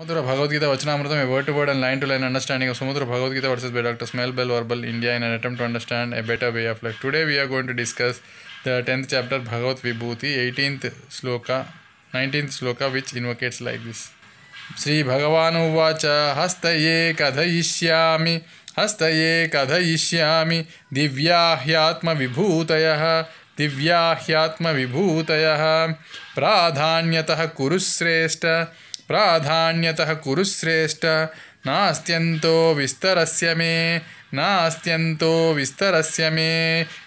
Sumudra Bhagavad Gita Vachanamritam, a word to word and line to line understanding of Sumudra Bhagavad Gita versus by Dr. Smell Bell Verbal India in an attempt to understand a better way of life. Today we are going to discuss the 10th chapter Bhagavat Vibhuti, 18th sloka, 19th sloka, which invocates like this. Sri Bhagavan Uvacha Hastaye Kadhayishyami Hastaye Kadhayishyami Divya Hyatma Vibhutayah दिव्या ह्यात्मविभूतयः प्राधान्यतः कुरुश्रेष्ठ प्राधान्यतः कुरुश्रेष्ठ नास्त्यंतो विस्तरस्य मे नास्त्यंतो विस्तरस्य मे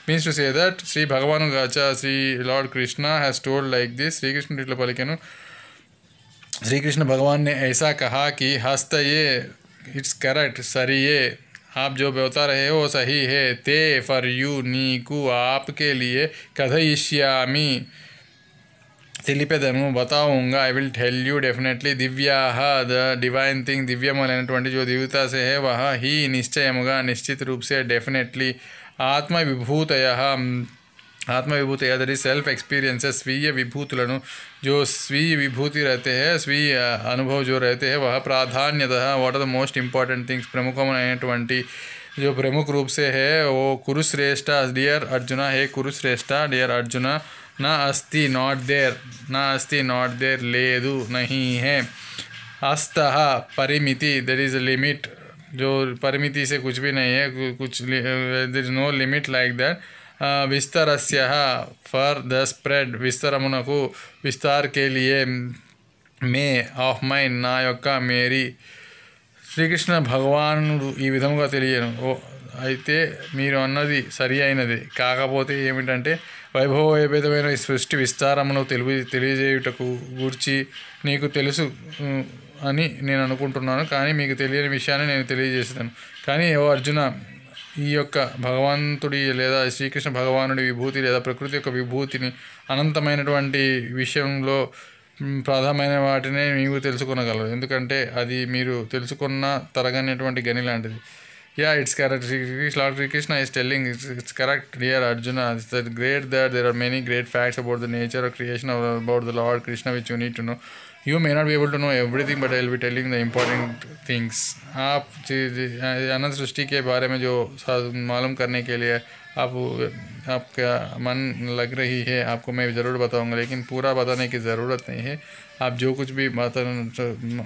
means to say that Shri भगवान गाचा Shri lord Krishna has told like this Shri Krishna टिटलपालिकेनु श्री कृष्ण भगवान ने ऐसा कहा कि हस्त ये इट्स करेक्ट सरी ये आप जो बता रहे हो सही है ते फॉर यू नीकू आपके लिए कथयिष्यामी తెలిపేదను बताऊंगा I will tell you definitely दिव्या द डिवाइन थिंग దివ్యములైనటువంటి जो दिव्यता से है वह ही निश्चय నిశ్చయముగా निश्चित रूप से डेफिनेटली आत्म विभूत ఆత్మవిభూతయ ఆత్మవిభూతి అదర్ సెల్ఫ్ ఎక్స్పీరియंसेस స్వీయ విభూతులను जो स्वीय विभूति रहते हैं स्वीय अनुभव जो रहते हैं वह प्राधान्यतः what are the most important things प्रमुखమైనటువంటి जो प्रमुख रूप से है वो कुरुश्रेष्ठ डियर अर्जुना है कुरुश्रेष्ठ डियर अर्जुना ना अस्ति नॉट देर ना अस्ति नॉट देर ले नहीं है अस्त परिमिति देर इज़ लिमिट जो परिमिति से कुछ भी नहीं है कुछ there is no limit like that विस्तर से फॉर द स्प्रेड विस्तर विस्तारमुनकु विस्तार के लिए मे ऑफ माइन ना योक्का मेरी శ్రీకృష్ణ భగవానుడు ఈ విధముగా తెలియను ఓ అయితే మీరు అన్నది సరి అయినది కాకపోతే ఏమిటంటే వైభవోపేతమైన ఈ సృష్టి విస్తారమును తెలివి తెలియజేయుటకు గూర్చి నీకు తెలుసు అని నేను అనుకుంటున్నాను కానీ మీకు తెలియని విషయాన్ని నేను తెలియజేస్తాను కానీ ఓ అర్జున ఈ యొక్క భగవంతుడి లేదా శ్రీకృష్ణ భగవానుడి విభూతి లేదా ప్రకృతి యొక్క విభూతిని అనంతమైనటువంటి విషయంలో ప్రధానమైన వాటినే మీకు తెలుసుకునగలరు ఎందుకంటే అది మీరు తెలుసుకున్న తరగనేటువంటి గని లాంటిది Yeah, it's correct. Lord Sri Krishna is telling, it's, it's correct, dear Arjuna. It's that great that there are many great facts about the nature of creation of, about the Lord Krishna which you need to know. You may not be able to know everything, but I'll be telling the important things. आप अनंत सृष्टि के बारे में जो मालूम करने के लिए आप आपका मन लग रही है आपको मैं ज़रूर बताऊंगा लेकिन पूरा बताने की ज़रूरत नहीं है आप जो कुछ भी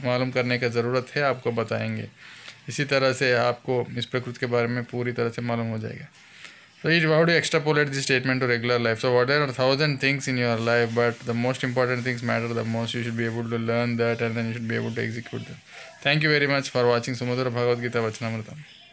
मालूम करने का ज़रूरत है आपको बताएंगे इसी तरह से आपको इस प्रकृति के बारे में पूरी तरह से मालूम हो जाएगा so it how do relate this statement to regular life so what are thousand things in your life but the most important things matter the most you should be able to learn that and then should be able to execute that thank you very much for watching समुद्र भगवदगीता गीता वचनामृतम